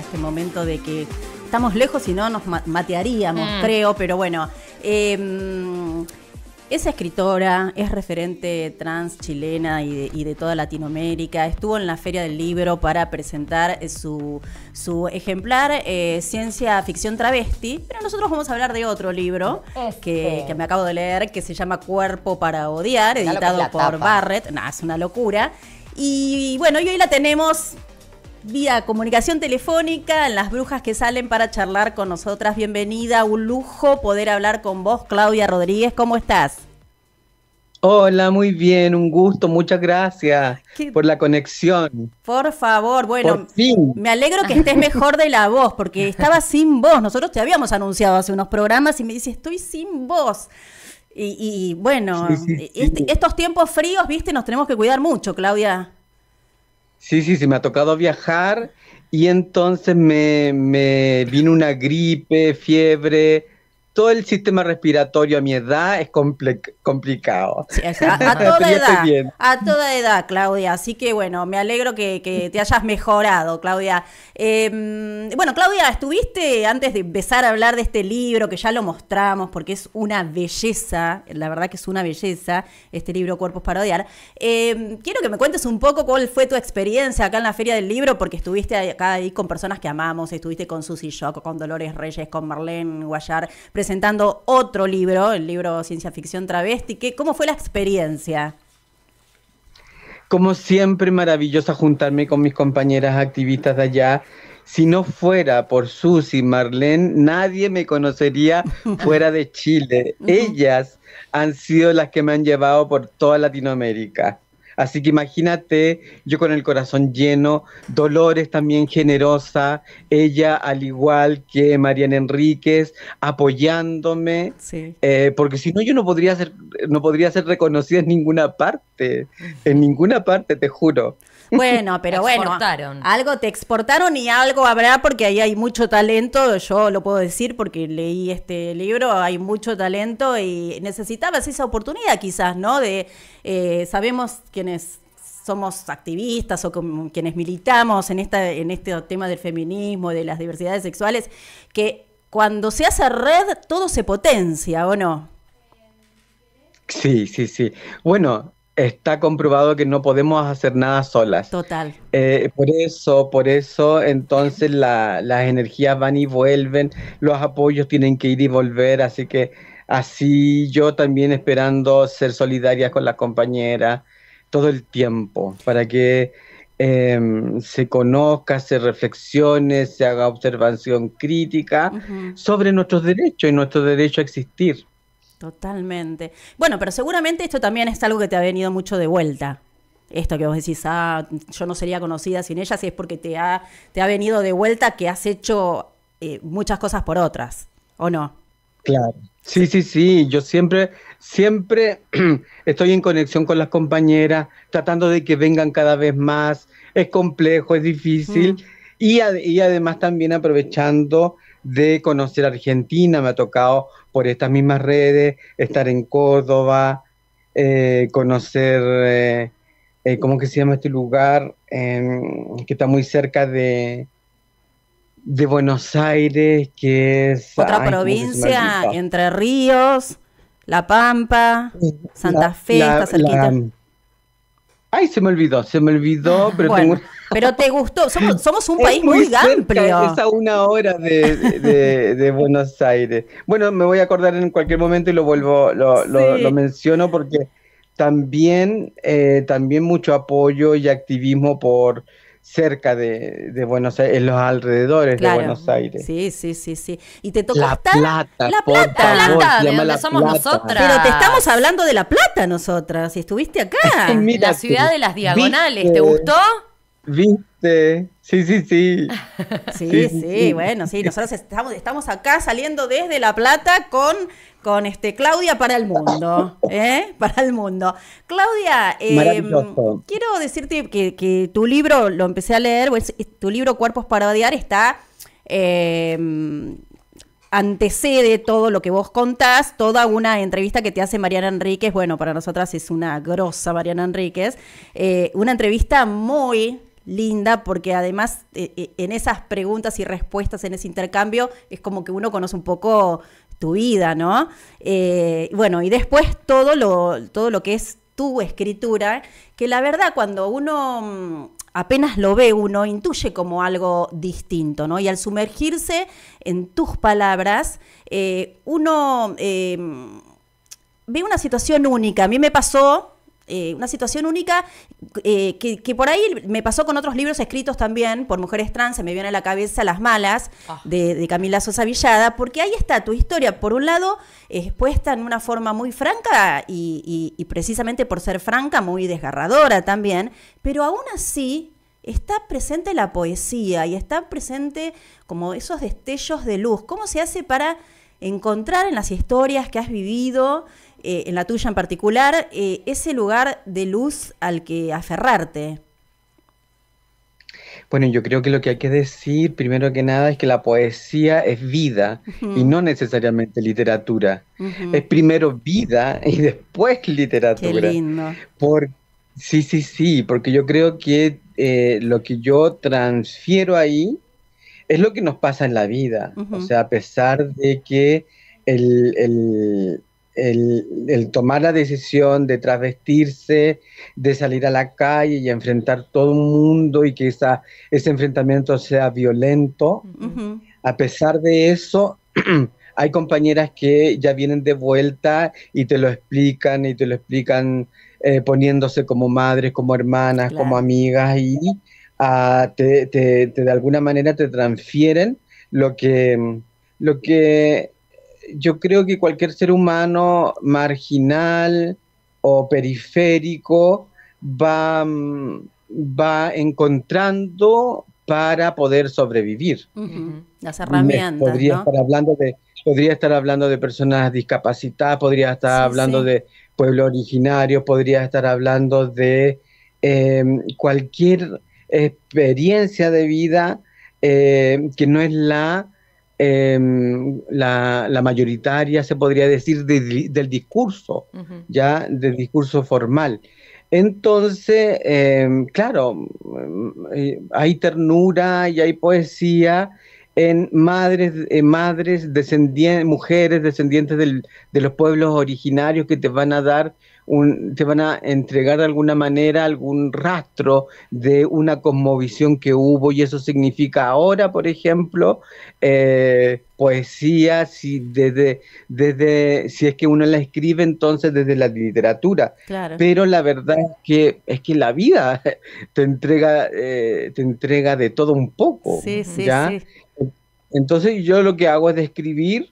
este momento de que estamos lejos y no nos matearíamos, mm. creo, pero bueno. Em, esa escritora, es referente trans chilena y de, toda Latinoamérica. Estuvo en la Feria del Libro para presentar su, ejemplar eh, Ciencia Ficción Travesti. Pero nosotros vamos a hablar de otro libro este. que, me acabo de leer, que se llama Cuerpo para Odiar, editado por Barrett. es una locura. y bueno, y hoy la tenemos vía comunicación telefónica las brujas que salen para charlar con nosotras. Bienvenida, un lujo poder hablar con vos, Claudia Rodríguez. ¿Cómo estás? Hola, muy bien, un gusto, muchas gracias por la conexión. Por favor, bueno, me alegro que estés mejor de la voz, porque estaba sin voz. Nosotros te habíamos anunciado hace unos programas y me dices, estoy sin voz. Y, bueno, este, estos tiempos fríos, viste, nos tenemos que cuidar mucho, Claudia. Sí, sí, sí, me ha tocado viajar y entonces me, me vino una gripe, fiebre, todo el sistema respiratorio a mi edad es complicado. a, toda edad, Claudia. Así que bueno, me alegro que, te hayas mejorado, Claudia. Em, bueno, Claudia, estuviste antes de empezar a hablar de este libro, que ya lo mostramos, porque es una belleza, la verdad que es una belleza, este libro Cuerpos para Odiar. Em, quiero que me cuentes un poco cuál fue tu experiencia acá en la Feria del Libro, porque estuviste acá ahí con personas que amamos, estuviste con Susy Shock, con Dolores Reyes, con Marlene Guayar, presentando otro libro, el libro Ciencia Ficción Travesti. ¿Cómo fue la experiencia? Como siempre, maravillosa juntarme con mis compañeras activistas de allá. Si no fuera por Susi, Marlene, nadie me conocería fuera de Chile. Ellas han sido las que me han llevado por toda Latinoamérica. Así que imagínate, yo con el corazón lleno, Dolores también generosa, ella al igual que Mariana Enríquez, apoyándome, eh, porque si no yo no podría ser, no podría ser reconocida en ninguna parte, en ninguna parte, te juro. Bueno, pero bueno, algo te exportaron y algo habrá porque ahí hay mucho talento, yo lo puedo decir porque leí este libro, hay mucho talento y necesitabas esa oportunidad quizás, ¿no? De, eh, sabemos que somos activistas o quienes militamos en, esta, en este tema del feminismo, de las diversidades sexuales, que cuando se hace red todo se potencia, ¿o no? Sí, sí, sí. Bueno, está comprobado que no podemos hacer nada solas. Total. Eh, por eso, por eso, entonces las energías van y vuelven, los apoyos tienen que ir y volver, así que así yo también esperando ser solidaria con la compañera todo el tiempo, para que em, se conozca, se reflexione, se haga observación crítica sobre nuestros derechos y nuestro derecho a existir. Totalmente. Bueno, pero seguramente esto también es algo que te ha venido mucho de vuelta. Esto que vos decís, ah, yo no sería conocida sin ella, si es porque te ha, te ha venido de vuelta que has hecho eh, muchas cosas por otras, ¿o no? Claro. Sí, sí, sí. Yo siempre siempre estoy en conexión con las compañeras, tratando de que vengan cada vez más. Es complejo, es difícil. Mm. Y, además también aprovechando de conocer Argentina, me ha tocado por estas mismas redes estar en Córdoba, eh, conocer, eh, eh, ¿cómo que se llama este lugar? Em, que está muy cerca de, de Buenos Aires, que es... Otra provincia, Entre Ríos. La Pampa, Santa Fe, la, Ay, se me olvidó, se me olvidó, pero tengo... Pero te gustó, somos, un país muy, grande. Es a una hora de, Buenos Aires. Bueno, me voy a acordar en cualquier momento y lo vuelvo, lo, menciono porque también, eh, también mucho apoyo y activismo por cerca de, Buenos Aires, en los alrededores de Buenos Aires. Sí, sí, sí, sí. Y te tocó la plata, la plata, la somos nosotras. Pero te estamos hablando de la plata nosotras. Y estuviste acá, en la ciudad de las diagonales. ¿Te gustó? Viste, sí, sí, sí. sí, sí, bueno, sí, nosotros estamos, estamos acá saliendo desde La Plata con, con este, Claudia para el mundo, ¿eh? Para el mundo. Claudia, em, quiero decirte que, tu libro, lo empecé a leer, pues, tu libro Cuerpos para Odiar está... Em, antecede todo lo que vos contás, toda una entrevista que te hace Mariana Enríquez, bueno, para nosotras es una grosa Mariana Enríquez, eh, una entrevista muy linda, porque además eh, eh, en esas preguntas y respuestas, en ese intercambio, es como que uno conoce un poco tu vida, ¿no? Eh, bueno, y después todo lo, todo lo que es tu escritura, que la verdad cuando uno mm, apenas lo ve, uno intuye como algo distinto, ¿no? Y al sumergirse en tus palabras, uno mm, ve una situación única. A mí me pasó eh, una situación única eh, que, por ahí me pasó con otros libros escritos también por mujeres trans, se me viene a la cabeza Las Malas ah. de, Camila Sosa Villada, porque ahí está tu historia, por un lado, expuesta en una forma muy franca y, y precisamente por ser franca, muy desgarradora también, pero aún así está presente la poesía y está presente como esos destellos de luz. ¿Cómo se hace para encontrar en las historias que has vivido, eh, en la tuya en particular, eh, ese lugar de luz al que aferrarte. Bueno, yo creo que lo que hay que decir, primero que nada, es que la poesía es vida y no necesariamente literatura. Es primero vida y después literatura. Qué lindo. Por... Sí, sí, sí, porque yo creo que eh, lo que yo transfiero ahí es lo que nos pasa en la vida. O sea, a pesar de que el, tomar la decisión de travestirse, de salir a la calle y enfrentar todo un mundo y que esa, ese enfrentamiento sea violento, a pesar de eso... hay compañeras que ya vienen de vuelta y te lo explican y te lo explican eh, poniéndose como madres, como hermanas, como amigas y de alguna manera te transfieren lo que, lo que yo creo que cualquier ser humano marginal o periférico va, mm, va encontrando para poder sobrevivir. Las herramientas. Podría, estar hablando de, podría estar hablando de personas discapacitadas, podría estar hablando de pueblo originario, podría estar hablando de eh, cualquier experiencia de vida eh, que no es em, la, la, mayoritaria, se podría decir, del discurso, ya del discurso formal. Entonces, em, claro, mm, eh, hay ternura y hay poesía en madres, madres descendientes, mujeres descendientes de los pueblos originarios que te van a dar te van a entregar de alguna manera algún rastro de una cosmovisión que hubo y eso significa ahora, por ejemplo, eh, poesía, si, desde, desde, si es que uno la escribe entonces desde la literatura. Pero la verdad es que, es que la vida te entrega, eh, te entrega de todo un poco. Entonces yo lo que hago es describir,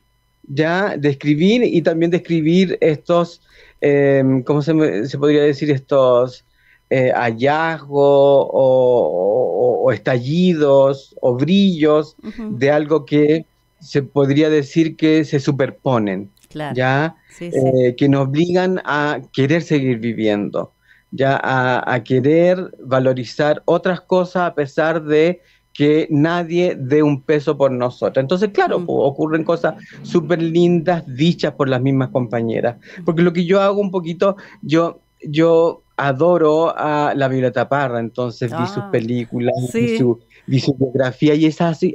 ya, describir y también describir estos Em, ¿cómo se, podría decir estos eh, hallazgos o, estallidos o brillos de algo que se podría decir que se superponen, ¿ya? Eh, que nos obligan a querer seguir viviendo, ya a, querer valorizar otras cosas a pesar de que nadie dé un peso por nosotros. Entonces, claro, ocurren cosas súper lindas dichas por las mismas compañeras. Porque lo que yo hago un poquito, yo, yo adoro a la Violeta Parra, entonces vi sus ah, películas, y su, biografía y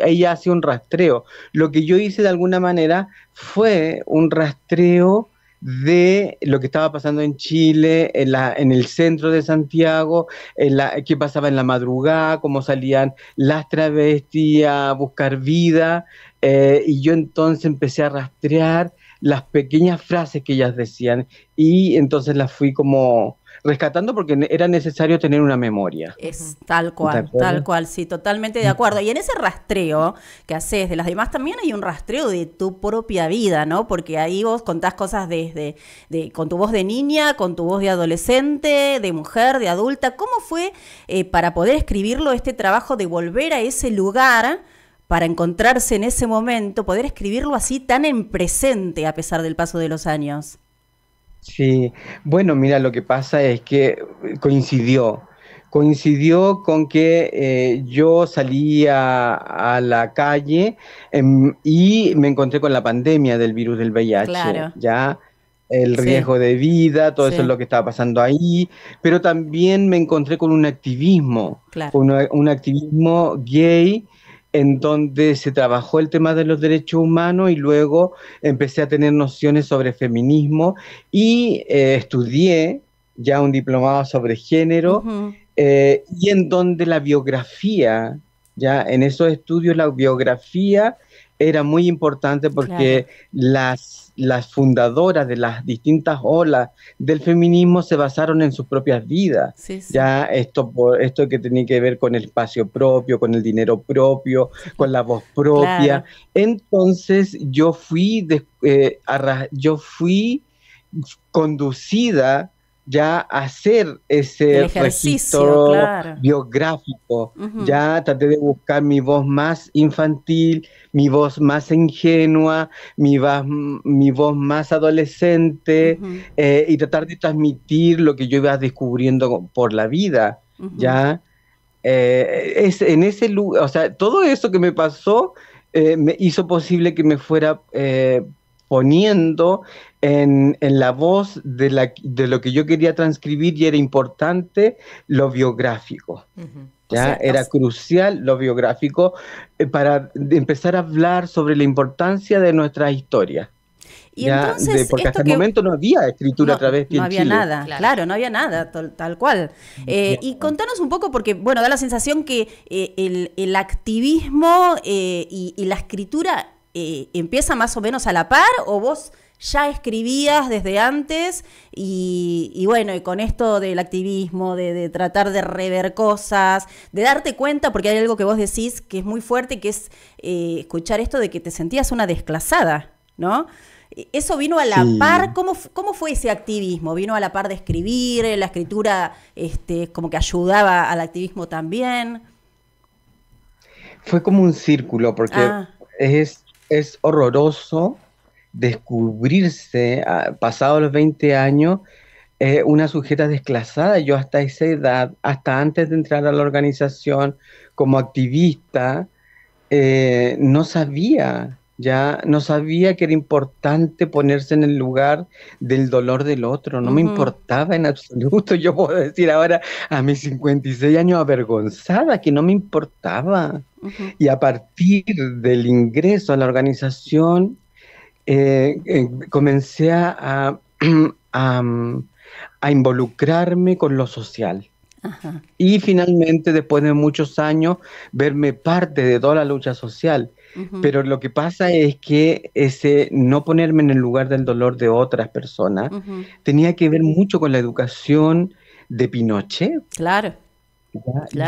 ella hace un rastreo. Lo que yo hice de alguna manera fue un rastreo de lo que estaba pasando en Chile, en, el centro de Santiago, la, qué pasaba en la madrugada, cómo salían las travestis a buscar vida. Eh, y yo entonces empecé a rastrear las pequeñas frases que ellas decían y entonces las fui como rescatando porque era necesario tener una memoria. Es tal cual, tal cual, sí, totalmente de acuerdo. Y en ese rastreo que haces de las demás también hay un rastreo de tu propia vida, ¿no? Porque ahí vos contás cosas desde de, con tu voz de niña, con tu voz de adolescente, de mujer, de adulta. ¿Cómo fue eh, para poder escribirlo este trabajo de volver a ese lugar? para encontrarse en ese momento, poder escribirlo así tan en presente a pesar del paso de los años. Sí, bueno, mira, lo que pasa es que eh, coincidió, coincidió con que eh, yo salía a, la calle em, y me encontré con la pandemia del virus del VIH, ya el riesgo de vida, todo eso es lo que estaba pasando ahí, pero también me encontré con un activismo, un, activismo gay en donde se trabajó el tema de los derechos humanos y luego empecé a tener nociones sobre feminismo y eh, estudié ya un diplomado sobre género eh, y en donde la biografía, ya en esos estudios la biografía era muy importante porque las las fundadoras de las distintas olas del feminismo se basaron en sus propias vidas. Ya esto, esto que tenía que ver con el espacio propio, con el dinero propio, con la voz propia. Entonces yo fui, eh, yo fui conducida ya hacer ese ejercicio biográfico. Ya traté de buscar mi voz más infantil, mi voz más ingenua, mi, mi voz más adolescente eh, y tratar de transmitir lo que yo iba descubriendo por la vida. Ya eh, es en ese lugar, o sea, todo eso que me pasó eh, me hizo posible que me fuera poniendo en, la voz de, la, de, lo que yo quería transcribir y era importante lo biográfico. ¿ya? era crucial lo biográfico eh, para empezar a hablar sobre la importancia de nuestra historia. porque hasta el momento no había escritura a través de No había nada, claro. no había nada, tal, cual. Eh, y contanos un poco, porque, bueno, da la sensación que eh, el, activismo y, la escritura eh, empieza más o menos a la par o vos ya escribías desde antes y, bueno, y con esto del activismo, de, tratar de rever cosas, de darte cuenta, porque hay algo que vos decís que es muy fuerte, que es eh, escuchar esto de que te sentías una desclasada, ¿no? ¿Eso vino a la par? ¿Cómo, ¿Cómo, fue ese activismo? ¿Vino a la par de escribir? ¿La escritura este, como que ayudaba al activismo también? Fue como un círculo, porque ah. es es horroroso descubrirse, ah, pasados los 20 años, eh, una sujeta desclasada. Yo hasta esa edad, hasta antes de entrar a la organización como activista, eh, no sabía ya no sabía que era importante ponerse en el lugar del dolor del otro, no me importaba en absoluto, yo puedo decir ahora a mis 56 años avergonzada que no me importaba. Y a partir del ingreso a la organización, eh, eh, comencé a, a, involucrarme con lo social. Y finalmente, después de muchos años, verme parte de toda la lucha social. Pero lo que pasa es que ese no ponerme en el lugar del dolor de otras personas tenía que ver mucho con la educación de Pinochet. Claro.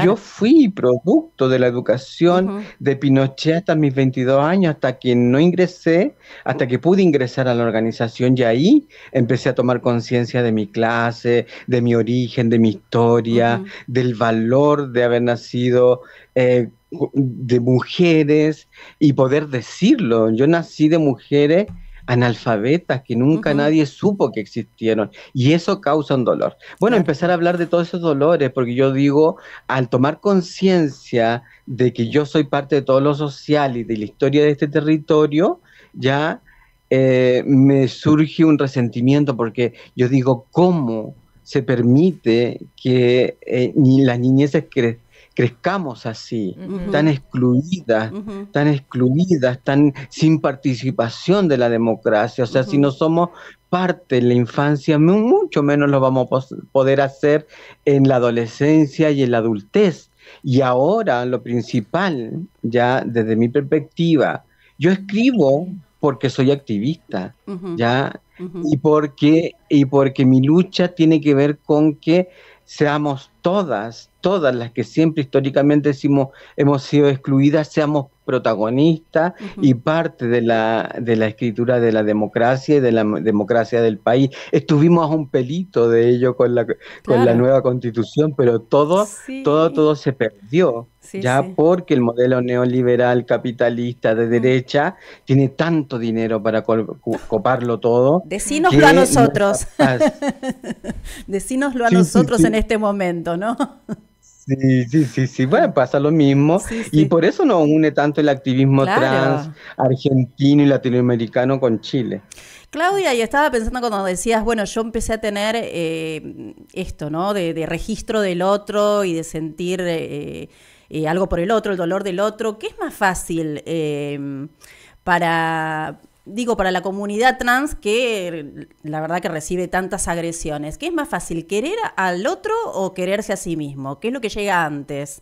Yo fui producto de la educación de Pinochet hasta mis 22 años, hasta que no ingresé, hasta que pude ingresar a la organización y ahí empecé a tomar conciencia de mi clase, de mi origen, de mi historia, del valor de haber nacido eh, de mujeres y poder decirlo. Yo nací de mujeres analfabetas que nunca nadie supo que existieron y eso causa un dolor. Bueno, empezar a hablar de todos esos dolores, porque yo digo, al tomar conciencia de que yo soy parte de todo lo social y de la historia de este territorio, ya eh, me surge un resentimiento porque yo digo, ¿cómo se permite que eh, ni las niñezes crezcan? crezcamos así, tan excluidas, tan excluidas, tan sin participación de la democracia. O sea, si no somos parte en la infancia, mucho menos lo vamos a poder hacer en la adolescencia y en la adultez. Y ahora lo principal, ya desde mi perspectiva, yo escribo porque soy activista, ¿ya? Y, porque, y porque mi lucha tiene que ver con que seamos todas, todas las que siempre históricamente decimos hemos sido excluidas, seamos protagonistas y parte de la, de la escritura de la democracia y de la democracia del país. Estuvimos a un pelito de ello con la, con la nueva constitución, pero todo, todo, todo se perdió. ya porque el modelo neoliberal capitalista de derecha tiene tanto dinero para coparlo todo. Decínoslo a nosotros. Decínoslo a nosotros en este momento, ¿no? Sí, sí, sí, sí. Bueno, pasa lo mismo. Y por eso no une tanto el activismo trans argentino y latinoamericano con Chile. Claudia, y estaba pensando cuando decías, bueno, yo empecé a tener eh, esto, ¿no? De, registro del otro y de sentir eh, eh, algo por el otro, el dolor del otro. ¿Qué es más fácil para digo, para la comunidad trans que la verdad que recibe tantas agresiones. ¿Qué es más fácil, querer al otro o quererse a sí mismo? ¿Qué es lo que llega antes?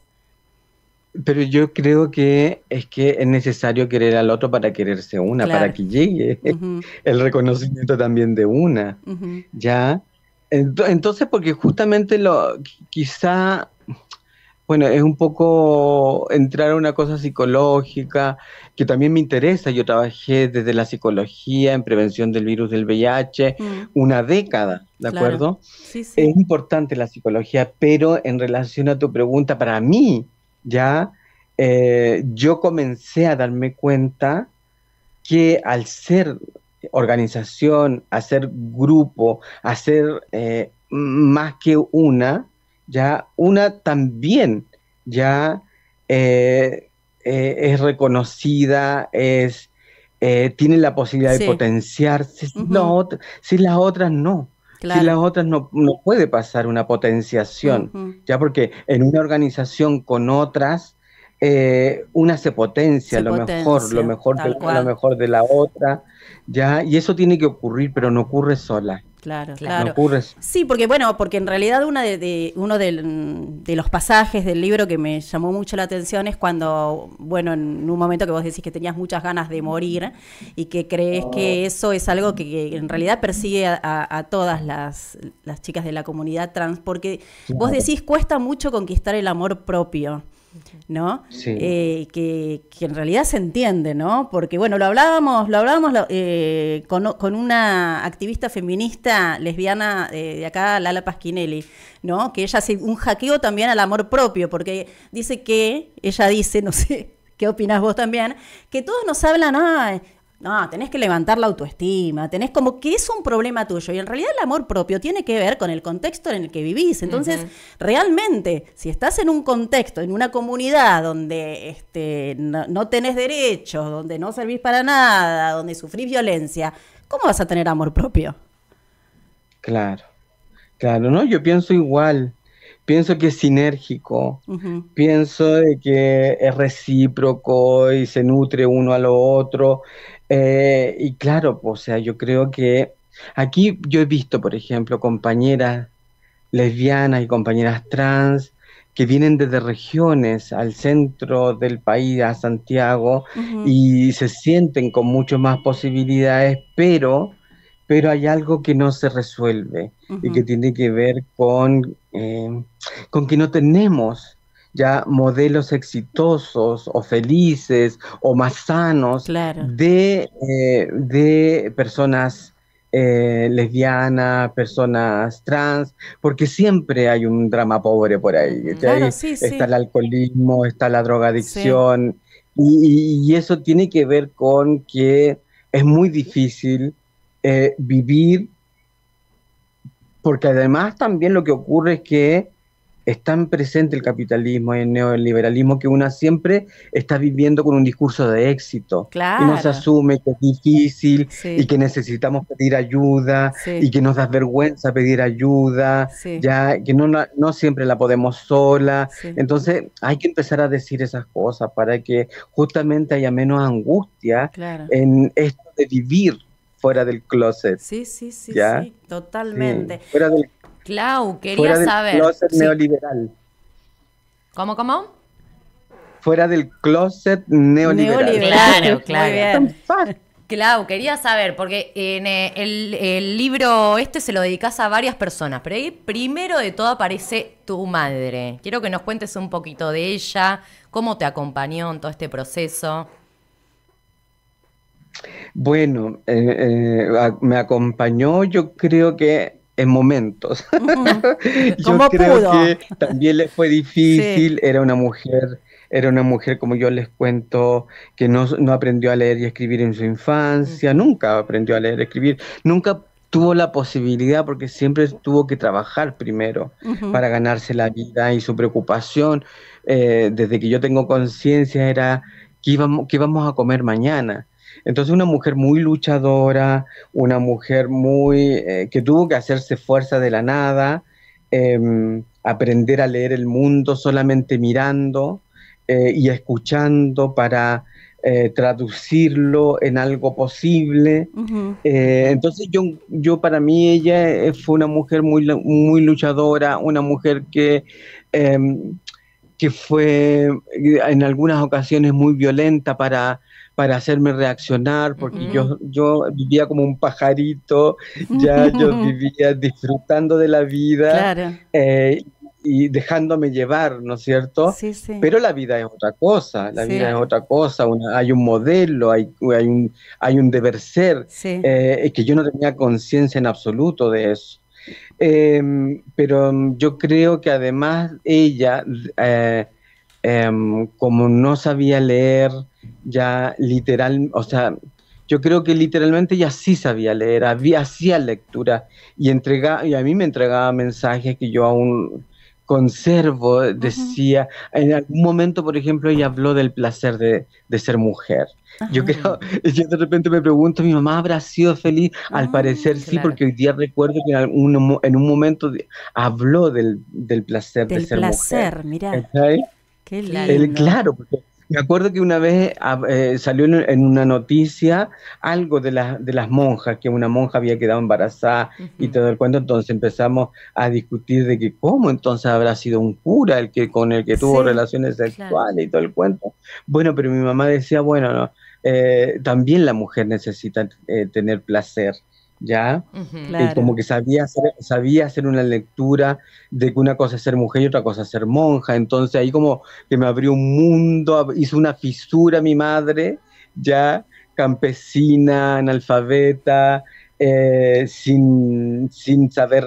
Pero yo creo que es que es necesario querer al otro para quererse una, para que llegue el reconocimiento también de una. ¿Ya? Entonces, porque justamente lo, quizá bueno, es un poco entrar a una cosa psicológica que también me interesa. Yo trabajé desde la psicología en prevención del virus del VIH mm. una década, ¿de acuerdo? Sí, sí. Es importante la psicología, pero en relación a tu pregunta, para mí, ya eh, yo comencé a darme cuenta que al ser organización, hacer grupo, hacer eh, más que una, ya una también ya eh, eh, es reconocida, es, eh, tiene la posibilidad de potenciarse, si las otras no. Si las otras no, puede pasar una potenciación, ya porque en una organización con otras, una se potencia, lo mejor, lo mejor, de, mejor de la otra, ya, y eso tiene que ocurrir, pero no ocurre sola. Claro, claro. Sí, porque bueno, porque en realidad una de, uno de, los pasajes del libro que me llamó mucho la atención es cuando, bueno, en un momento que vos decís que tenías muchas ganas de morir y que crees que oh. eso es algo que, en realidad persigue a, todas las, las, chicas de la comunidad trans, porque vos decís cuesta mucho conquistar el amor propio. ¿no? Eh, que, que, en realidad se entiende, ¿no? Porque, bueno, lo hablábamos, lo hablábamos eh, con, una activista feminista lesbiana eh, de acá, Lala Pasquinelli, ¿no? Que ella hace un hackeo también al amor propio, porque dice que, ella dice, no sé, ¿qué opinas vos también? Que todos nos hablan, ah, no, tenés que levantar la autoestima, tenés como que es un problema tuyo. Y en realidad el amor propio tiene que ver con el contexto en el que vivís. Entonces, realmente, si estás en un contexto, en una comunidad donde este, no, no tenés derechos, donde no servís para nada, donde sufrís violencia, ¿cómo vas a tener amor propio? Claro, claro, ¿no? Yo pienso igual pienso que es sinérgico, pienso que es recíproco y se nutre uno a lo otro. Eh, y claro, o sea, yo creo que aquí yo he visto, por ejemplo, compañeras lesbianas y compañeras trans que vienen desde regiones al centro del país, a Santiago, y se sienten con mucho más posibilidades, pero, pero hay algo que no se resuelve y que tiene que ver con Em, con que no tenemos ya modelos exitosos o felices o más sanos eh, de, personas eh, lesbianas, personas trans, porque siempre hay un drama pobre por ahí. está el alcoholismo, está la drogadicción, y, eso tiene que ver con que es muy difícil eh, vivir porque además también lo que ocurre es que es tan presente el capitalismo y el neoliberalismo que una siempre está viviendo con un discurso de éxito. Claro. Y nos asume que es difícil y que necesitamos pedir ayuda y que nos da vergüenza pedir ayuda, ya que no, siempre la podemos sola. Entonces hay que empezar a decir esas cosas para que justamente haya menos angustia en esto de vivir fuera del closet. Sí, sí, sí, sí, totalmente. Clau, quería fuera del saber. closet neoliberal. ¿Cómo, cómo? Fuera del closet neoliberal. neoliberal. Claro, claro. Clau, quería saber, porque en eh, el, el, libro este se lo dedicas a varias personas, pero ahí primero de todo aparece tu madre. Quiero que nos cuentes un poquito de ella, cómo te acompañó en todo este proceso. Bueno, eh, eh, me acompañó yo creo que en momentos. yo creo que también le fue difícil, era una mujer era una mujer, como yo les cuento, que no, aprendió a leer y escribir en su infancia, nunca aprendió a leer y escribir, nunca tuvo la posibilidad porque siempre tuvo que trabajar primero para ganarse la vida y su preocupación, eh, desde que yo tengo conciencia, era qué vamos qué íbamos a comer mañana entonces una mujer muy luchadora, una mujer muy eh, que tuvo que hacerse fuerza de la nada, em, aprender a leer el mundo solamente mirando eh, y escuchando para eh, traducirlo en algo posible. entonces yo, yo para mí ella fue una mujer muy, muy luchadora, una mujer que em, que fue eh, en algunas ocasiones muy violenta para, para hacerme reaccionar, porque yo, yo vivía como un pajarito, ya yo vivía disfrutando de la vida eh, y dejándome llevar, ¿no es cierto? Pero la vida es otra cosa, la vida es otra cosa, hay un modelo, hay, un, hay un deber ser, eh, es que yo no tenía conciencia en absoluto de eso. Em, pero em, yo creo que además ella, eh, em, como no sabía leer ya literal, o sea, yo creo que literalmente ella sí sabía leer, había, hacía lectura y, y a mí me entregaba mensajes que yo aún conservo, eh, decía, en algún momento, por ejemplo, ella habló del placer de, ser mujer. Yo creo, yo de repente me pregunto, ¿mi mamá habrá sido feliz? Al ah, parecer sí, porque hoy día recuerdo que en, algún, en un momento habló del, placer de ser mujer. placer, mira. claro, porque me acuerdo que una vez ah, eh, salió en, una noticia algo de, de las monjas, que una monja había quedado embarazada y todo el cuento, entonces empezamos a discutir de que cómo entonces habrá sido un cura el que con el que tuvo relaciones sexuales y todo el cuento. Bueno, pero mi mamá decía, bueno, eh, también la mujer necesita eh, tener placer. ¿ya? Y como que sabía hacer, sabía hacer una lectura de que una cosa es ser mujer y otra cosa es ser monja. Entonces ahí como que me abrió un mundo, hizo una fisura mi madre, ya campesina, analfabeta, eh, sin, sin, saber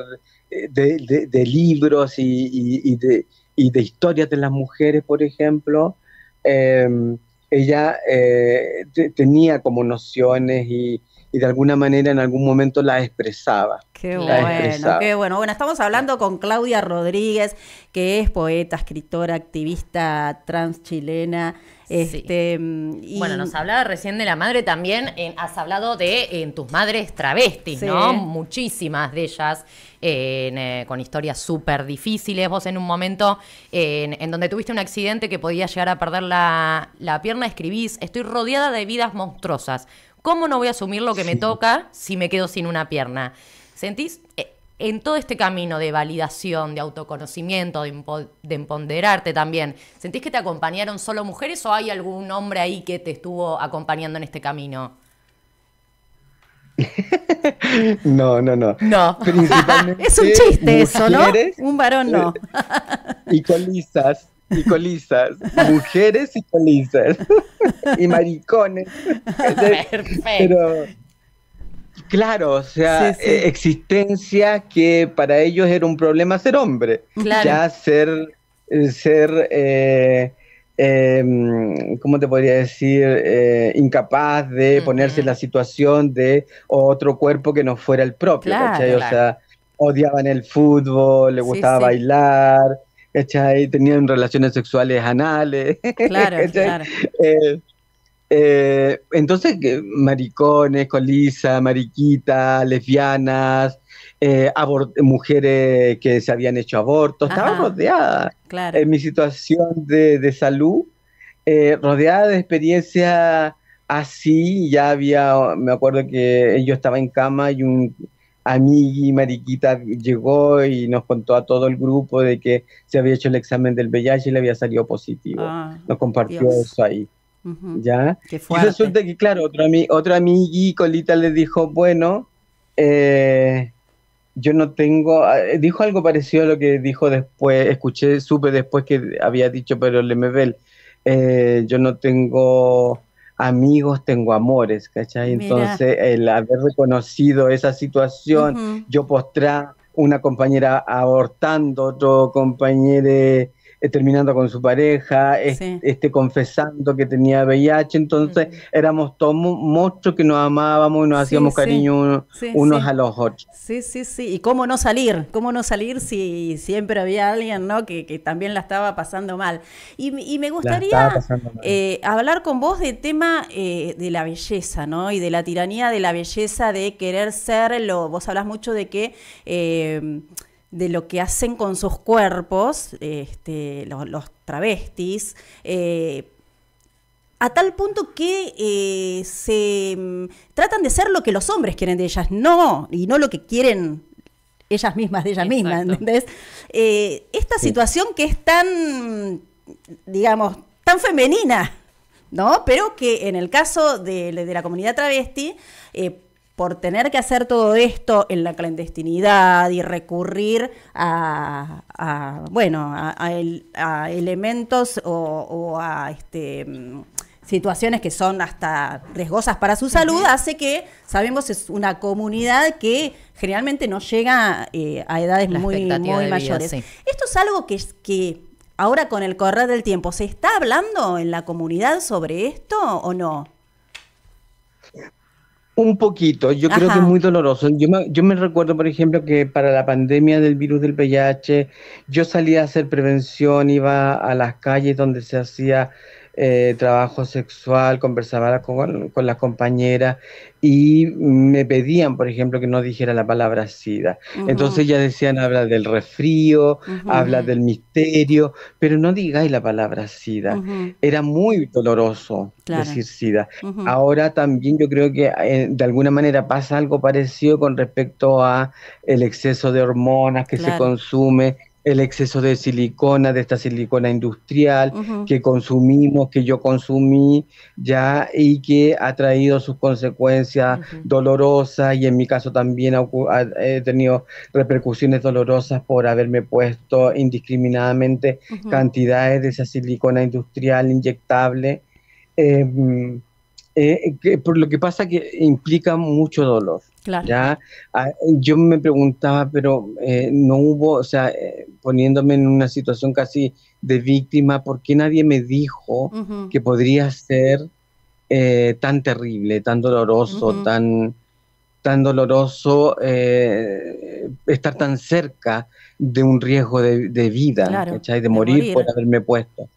eh, de, de, libros y, de, y, de, historias de las mujeres, por ejemplo. Em, ella eh, tenía como nociones y, y de alguna manera en algún momento la expresaba. Qué bueno, qué bueno. Bueno, estamos hablando con Claudia Rodríguez, que es poeta, escritora, activista trans chilena. Este, mm, y... Bueno, nos hablaba recién de la madre también, has hablado de en tus madres travestis, ¿no? Muchísimas de ellas eh, con historias súper difíciles. Vos en un momento en, donde tuviste un accidente que podía llegar a perder la, la pierna, escribís, estoy rodeada de vidas monstruosas ¿Cómo no voy a asumir lo que me toca si me quedo sin una pierna? ¿Sentís? Eh, en todo este camino de validación, de autoconocimiento, de, empoderarte también, ¿sentís que te acompañaron solo mujeres o hay algún hombre ahí que te estuvo acompañando en este camino? No, no, no. No. es un chiste eso, ¿no? Un varón no. y lisas colisas, mujeres y colisas, y maricones. Perfecto. Pero claro, o sea, eh, existencia que para ellos era un problema ser hombre, ya ser, eh, ser eh, em, ¿cómo te podría decir? incapaz de ponerse en la situación de otro cuerpo que no fuera el propio, O sea, odiaban el fútbol, le gustaba bailar, ¿cachai? Tenían relaciones sexuales anales. Claro, claro. Eh, eh, entonces, maricones, colisa, mariquitas, lesbianas, eh, mujeres que se habían hecho abortos, estaba rodeada. Claro. En mi situación de, de salud, rodeada de experiencia así, ya había, me acuerdo que yo estaba en cama y un Amigui, Mariquita, llegó y nos contó a todo el grupo de que se había hecho el examen del VIH y le había salido positivo. Ah, nos compartió eso ahí. ¿Ya? Y resulta que, claro, otro, ami amigui colita le dijo, bueno, eh, yo no tengo, ah, dijo algo parecido a lo que dijo después, escuché, supe después que había dicho pero Lemebel, eh, yo no tengo amigos, tengo amores, ¿cachai? Entonces, el haber reconocido esa situación, yo postré una compañera abortando, otro compañero eh, terminando con su pareja, este confesando que tenía VIH, entonces éramos todos muchos que nos amábamos y nos hacíamos cariño unos a los otros. Sí, sí, sí, y cómo no salir, cómo no salir si siempre había alguien ¿no? que, también la estaba pasando mal. Y, me gustaría eh, hablar con vos del tema eh, de la belleza, ¿no? Y de la tiranía de la belleza, de querer ser lo, vos hablas mucho de que de lo que hacen con sus cuerpos este, los, travestis, eh, a tal punto que eh, se mm, tratan de ser lo que los hombres quieren de ellas, no, y no lo que quieren ellas mismas de ellas mismas, ¿entendés? Eh, esta situación que es tan, digamos, tan femenina, ¿no? Pero que en el caso de, la comunidad travesti, por tener que hacer todo esto en la clandestinidad y recurrir a, bueno, a, elementos o, a este, mm, situaciones que son hasta riesgosas para su salud, hace que, sabemos, es una comunidad que generalmente no llega eh, a edades muy, mayores. Esto es algo que, que ahora con el correr del tiempo, ¿se está hablando en la comunidad sobre esto o no? Un poquito, yo creo que es muy doloroso. Yo me, yo me recuerdo, por ejemplo, que para la pandemia del virus del VIH, yo salía a hacer prevención, iba a las calles donde se hacía eh, trabajo sexual, conversaba con, las compañeras y me pedían, por ejemplo, que no dijera la palabra SIDA. Entonces ya decían, habla del resfrío, habla del misterio, pero no digáis la palabra SIDA. Era muy doloroso decir SIDA. Ahora también yo creo que eh, de alguna manera pasa algo parecido con respecto a el exceso de hormonas que se consume el exceso de silicona, de esta silicona industrial que consumimos, que yo consumí ya y que ha traído sus consecuencias dolorosas y en mi caso también he tenido repercusiones dolorosas por haberme puesto indiscriminadamente cantidades de esa silicona industrial inyectable. Em, eh, que, por lo que pasa que implica mucho dolor. Claro. ¿ya? Ah, yo me preguntaba, pero eh, no hubo, o sea, eh, poniéndome en una situación casi de víctima, ¿por qué nadie me dijo que podría ser eh, tan terrible, tan doloroso, tan, tan doloroso estar tan cerca de un riesgo de, vida, de morir, por haberme puesto?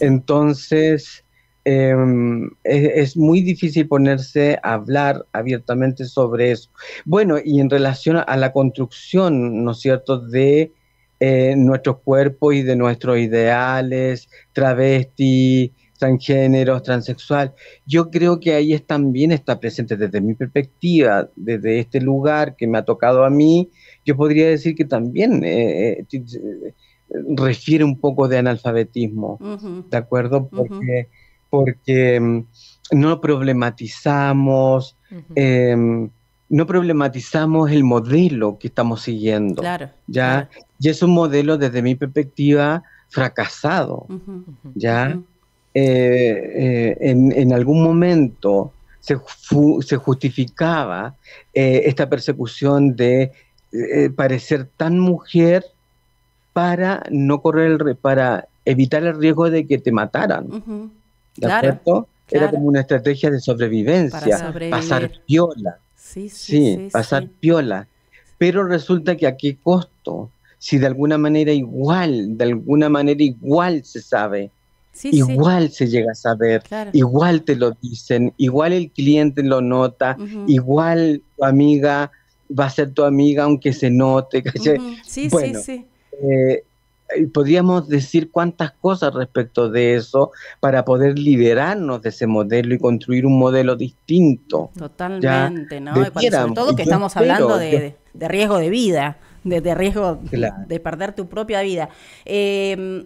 Entonces... Em, es, muy difícil ponerse a hablar abiertamente sobre eso. Bueno, y en relación a la construcción, ¿no es cierto?, de eh, nuestros cuerpos y de nuestros ideales, travesti, transgénero, transexual, yo creo que ahí también está presente desde mi perspectiva, desde este lugar que me ha tocado a mí, yo podría decir que también... Eh, eh, refiere un poco de analfabetismo, ¿de acuerdo? Porque porque mm, no problematizamos, em, no problematizamos el modelo que estamos siguiendo. Claro, ¿ya? Y es un modelo, desde mi perspectiva, fracasado. ¿ya? Eh, eh, en, algún momento se, justificaba eh, esta persecución de parecer tan mujer para no correr para evitar el riesgo de que te mataran. Era como una estrategia de sobrevivencia, pasar piola. Sí, pasar piola. Pero resulta que a qué costo, si de alguna manera igual, de alguna manera igual se sabe, igual se llega a saber, igual te lo dicen, igual el cliente lo nota, igual tu amiga va a ser tu amiga aunque se note. Sí, sí, sí. Eh, podríamos decir cuántas cosas respecto de eso para poder liberarnos de ese modelo y construir un modelo distinto. Totalmente, ¿no? Y sobre todo que estamos hablando de, riesgo de vida, de, riesgo de perder tu propia vida. Em, eh,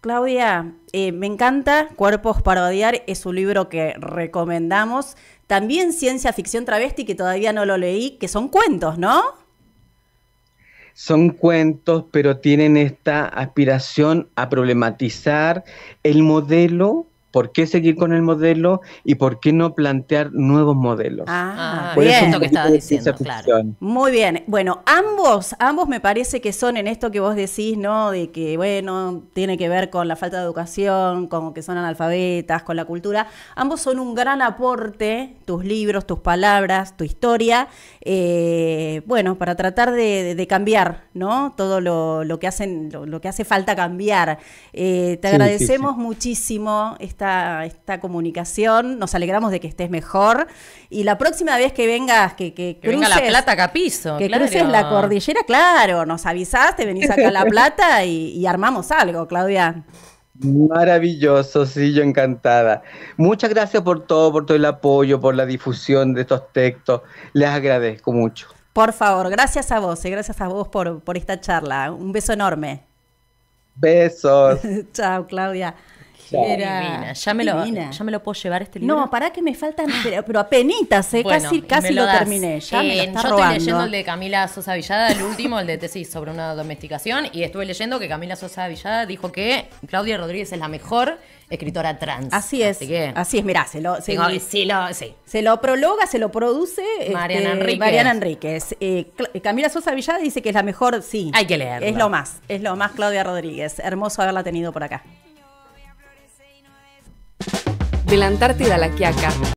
Claudia, me encanta Cuerpos para Odiar, es un libro que recomendamos. También ciencia ficción travesti, que todavía no lo leí, que son cuentos, ¿no? son cuentos, pero tienen esta aspiración a problematizar el modelo ¿Por qué seguir con el modelo y por qué no plantear nuevos modelos? Ah, ah que estabas diciendo, claro. Muy bien. Bueno, ambos, ambos me parece que son en esto que vos decís, ¿no? De que, bueno, tiene que ver con la falta de educación, con que son analfabetas, con la cultura. Ambos son un gran aporte, tus libros, tus palabras, tu historia, eh, bueno, para tratar de, cambiar, ¿no? Todo lo, que hacen, lo, que hace falta cambiar. Eh, te agradecemos muchísimo este esta, comunicación. Nos alegramos de que estés mejor. Y la próxima vez que vengas, que, que, cruces, la plata capizo. Que cruces la cordillera, claro, nos avisaste, venís acá a La Plata y, armamos algo, Claudia. Maravilloso, sí, yo encantada. Muchas gracias por todo, por todo el apoyo, por la difusión de estos textos. Les agradezco mucho. Por favor, gracias a vos y eh, gracias a vos por, por esta charla. Un beso enorme. Besos. Chao, Claudia. Ya me, Lo, ya me lo puedo llevar este libro. No, para que me faltan, ah. pero, apenas apenitas, eh, casi, lo, terminé. Eh, yo estoy leyendo el de Camila Sosa Villada, el último, el de tesis sobre una domesticación, y estuve leyendo que Camila Sosa Villada dijo que Claudia Rodríguez es la mejor escritora trans. Así es. Así, es, mirá, se lo, se, se lo prologa, se lo produce este, Mariana este, Enríquez. Eh, Camila Sosa Villada dice que es la mejor, sí. Hay que leer Es lo más, es lo más Claudia Rodríguez. Hermoso haberla tenido por acá de la Antártida a la Quiaca